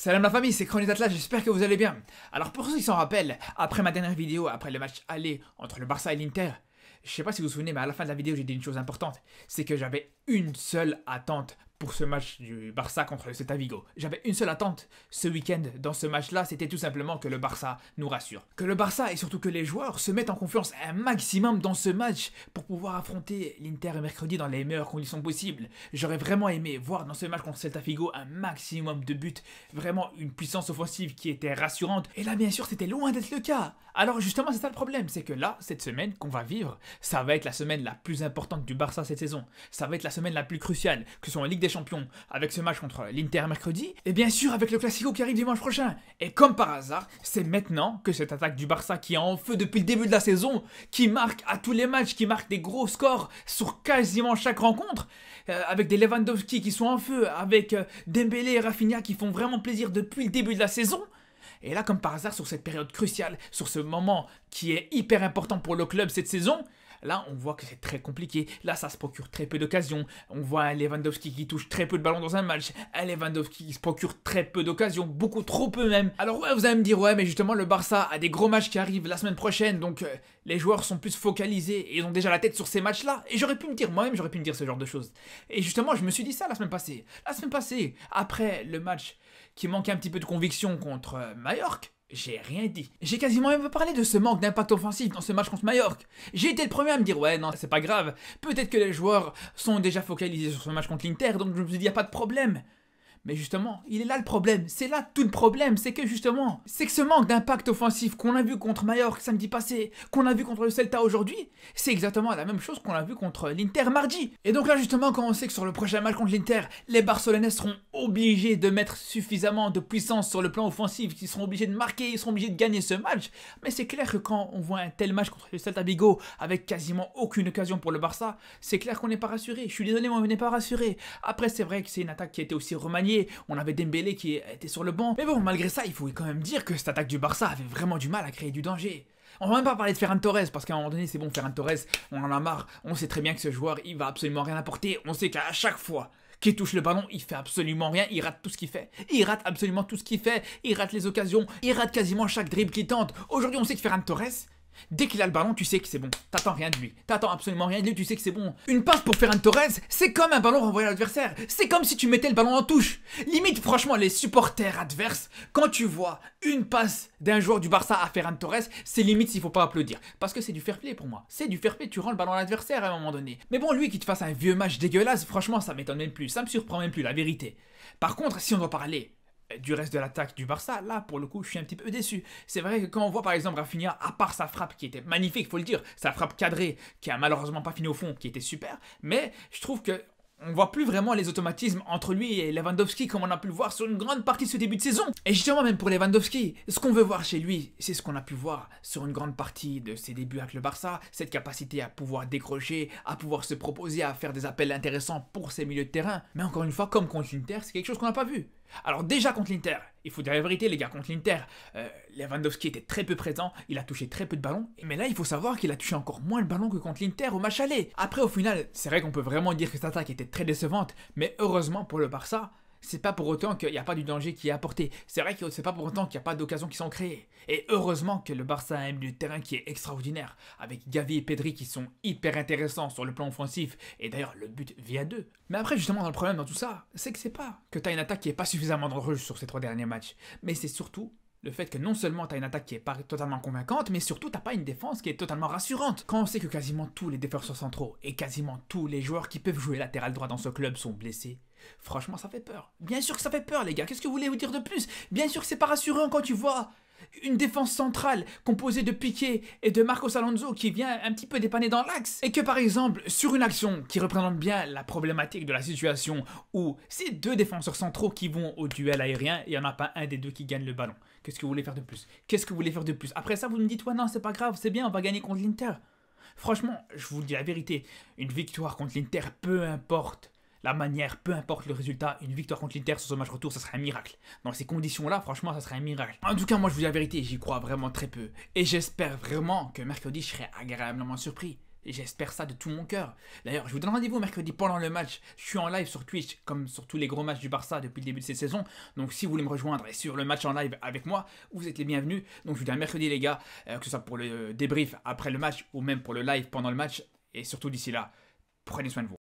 Salam la famille, c'est Chronisat Atlas, j'espère que vous allez bien. Alors pour ceux qui s'en rappellent, après ma dernière vidéo, après le match aller entre le Barça et l'Inter, je sais pas si vous vous souvenez, mais à la fin de la vidéo, j'ai dit une chose importante, c'est que j'avais une seule attente pour ce match du Barça contre le Celta Vigo. J'avais une seule attente ce week-end dans ce match-là, c'était tout simplement que le Barça nous rassure. Que le Barça et surtout que les joueurs se mettent en confiance un maximum dans ce match pour pouvoir affronter l'Inter mercredi dans les meilleures conditions possibles. J'aurais vraiment aimé voir dans ce match contre le Celta Vigo un maximum de buts, vraiment une puissance offensive qui était rassurante. Et là, bien sûr, c'était loin d'être le cas. Alors justement, c'est ça le problème, c'est que là, cette semaine qu'on va vivre, ça va être la semaine la plus importante du Barça cette saison. Ça va être la semaine la plus cruciale, que ce soit en Ligue des Champions, avec ce match contre l'Inter mercredi, et bien sûr avec le Classico qui arrive dimanche prochain. Et comme par hasard, c'est maintenant que cette attaque du Barça qui est en feu depuis le début de la saison, qui marque à tous les matchs, qui marque des gros scores sur quasiment chaque rencontre, euh, avec des Lewandowski qui sont en feu, avec euh, Dembélé et Rafinha qui font vraiment plaisir depuis le début de la saison, et là, comme par hasard, sur cette période cruciale, sur ce moment qui est hyper important pour le club cette saison, Là, on voit que c'est très compliqué. Là, ça se procure très peu d'occasions. On voit Lewandowski qui touche très peu de ballons dans un match. Lewandowski qui se procure très peu d'occasions, beaucoup trop peu même. Alors ouais, vous allez me dire, ouais, mais justement, le Barça a des gros matchs qui arrivent la semaine prochaine, donc euh, les joueurs sont plus focalisés et ils ont déjà la tête sur ces matchs-là. Et j'aurais pu me dire, moi-même, j'aurais pu me dire ce genre de choses. Et justement, je me suis dit ça la semaine passée. La semaine passée, après le match qui manquait un petit peu de conviction contre euh, Mallorca, j'ai rien dit. J'ai quasiment même parlé de ce manque d'impact offensif dans ce match contre Mallorca. J'ai été le premier à me dire ouais non c'est pas grave. Peut-être que les joueurs sont déjà focalisés sur ce match contre l'Inter donc je me suis dit y a pas de problème. Mais justement, il est là le problème. C'est là tout le problème. C'est que justement, c'est que ce manque d'impact offensif qu'on a vu contre Mallorca samedi passé, qu'on a vu contre le Celta aujourd'hui, c'est exactement la même chose qu'on a vu contre l'Inter mardi. Et donc là justement, quand on sait que sur le prochain match contre l'Inter, les Barcelonais seront obligés de mettre suffisamment de puissance sur le plan offensif, qu'ils seront obligés de marquer, ils seront obligés de gagner ce match. Mais c'est clair que quand on voit un tel match contre le Celta Vigo avec quasiment aucune occasion pour le Barça, c'est clair qu'on n'est pas rassuré. Je suis désolé, mais on n'est pas rassuré. Après, c'est vrai que c'est une attaque qui a été aussi remaniée on avait Dembélé qui était sur le banc. Mais bon, malgré ça, il faut quand même dire que cette attaque du Barça avait vraiment du mal à créer du danger. On va même pas parler de Ferran Torres parce qu'à un moment donné, c'est bon, Ferran Torres, on en a marre. On sait très bien que ce joueur, il va absolument rien apporter. On sait qu'à chaque fois qu'il touche le ballon, il fait absolument rien. Il rate tout ce qu'il fait. Il rate absolument tout ce qu'il fait. Il rate les occasions. Il rate quasiment chaque dribble qu'il tente. Aujourd'hui, on sait que Ferran Torres, Dès qu'il a le ballon, tu sais que c'est bon. T'attends rien de lui. T'attends absolument rien de lui, tu sais que c'est bon. Une passe pour Ferran Torres, c'est comme un ballon renvoyé à l'adversaire. C'est comme si tu mettais le ballon en touche. Limite, franchement, les supporters adverses, quand tu vois une passe d'un joueur du Barça à Ferran Torres, c'est limite s'il faut pas applaudir. Parce que c'est du fair play pour moi. C'est du fair play, tu rends le ballon à l'adversaire à un moment donné. Mais bon, lui qui te fasse un vieux match dégueulasse, franchement, ça m'étonne même plus. Ça me surprend même plus, la vérité. Par contre, si on doit parler du reste de l'attaque du Barça, là pour le coup je suis un petit peu déçu. C'est vrai que quand on voit par exemple Rafinha, à part sa frappe qui était magnifique, faut le dire, sa frappe cadrée qui a malheureusement pas fini au fond, qui était super, mais je trouve que on voit plus vraiment les automatismes entre lui et Lewandowski comme on a pu le voir sur une grande partie de ce début de saison. Et justement même pour Lewandowski, ce qu'on veut voir chez lui, c'est ce qu'on a pu voir sur une grande partie de ses débuts avec le Barça, cette capacité à pouvoir décrocher, à pouvoir se proposer, à faire des appels intéressants pour ses milieux de terrain. Mais encore une fois, comme contre Terre, c'est quelque chose qu'on n'a pas vu. Alors déjà contre l'Inter, il faut dire la vérité les gars, contre l'Inter, euh, Lewandowski était très peu présent, il a touché très peu de ballons, mais là il faut savoir qu'il a touché encore moins de ballons que contre l'Inter au match aller. Après au final, c'est vrai qu'on peut vraiment dire que cette attaque était très décevante, mais heureusement pour le Barça, c'est pas pour autant qu'il n'y a pas du danger qui est apporté. C'est vrai que c'est pas pour autant qu'il n'y a pas d'occasions qui sont créées. Et heureusement que le Barça a un terrain qui est extraordinaire, avec Gavi et Pedri qui sont hyper intéressants sur le plan offensif, et d'ailleurs le but vient d'eux. Mais après justement dans le problème dans tout ça, c'est que c'est pas que t'as une attaque qui est pas suffisamment dangereuse sur ces trois derniers matchs, mais c'est surtout le fait que non seulement t'as une attaque qui est pas totalement convaincante, mais surtout t'as pas une défense qui est totalement rassurante. Quand on sait que quasiment tous les défenseurs centraux et quasiment tous les joueurs qui peuvent jouer latéral droit dans ce club sont blessés, franchement ça fait peur. Bien sûr que ça fait peur les gars, qu'est-ce que vous voulez vous dire de plus Bien sûr que c'est pas rassurant quand tu vois une défense centrale composée de Piqué et de Marcos Alonso qui vient un petit peu dépanner dans l'axe. Et que par exemple, sur une action qui représente bien la problématique de la situation où ces deux défenseurs centraux qui vont au duel aérien, il n'y en a pas un des deux qui gagne le ballon. Qu'est-ce que vous voulez faire de plus Qu'est-ce que vous voulez faire de plus Après ça, vous me dites, ouais, non, c'est pas grave, c'est bien, on va gagner contre l'Inter. Franchement, je vous dis la vérité, une victoire contre l'Inter, peu importe la manière, peu importe le résultat, une victoire contre l'Inter sur ce match retour, ça serait un miracle. Dans ces conditions-là, franchement, ça serait un miracle. En tout cas, moi, je vous dis la vérité, j'y crois vraiment très peu. Et j'espère vraiment que mercredi, je serai agréablement surpris. Et j'espère ça de tout mon cœur. D'ailleurs, je vous donne rendez-vous mercredi pendant le match. Je suis en live sur Twitch, comme sur tous les gros matchs du Barça depuis le début de cette saison. Donc, si vous voulez me rejoindre et sur le match en live avec moi, vous êtes les bienvenus. Donc, je vous dis à mercredi, les gars, euh, que ce soit pour le débrief après le match ou même pour le live pendant le match. Et surtout d'ici là, prenez soin de vous.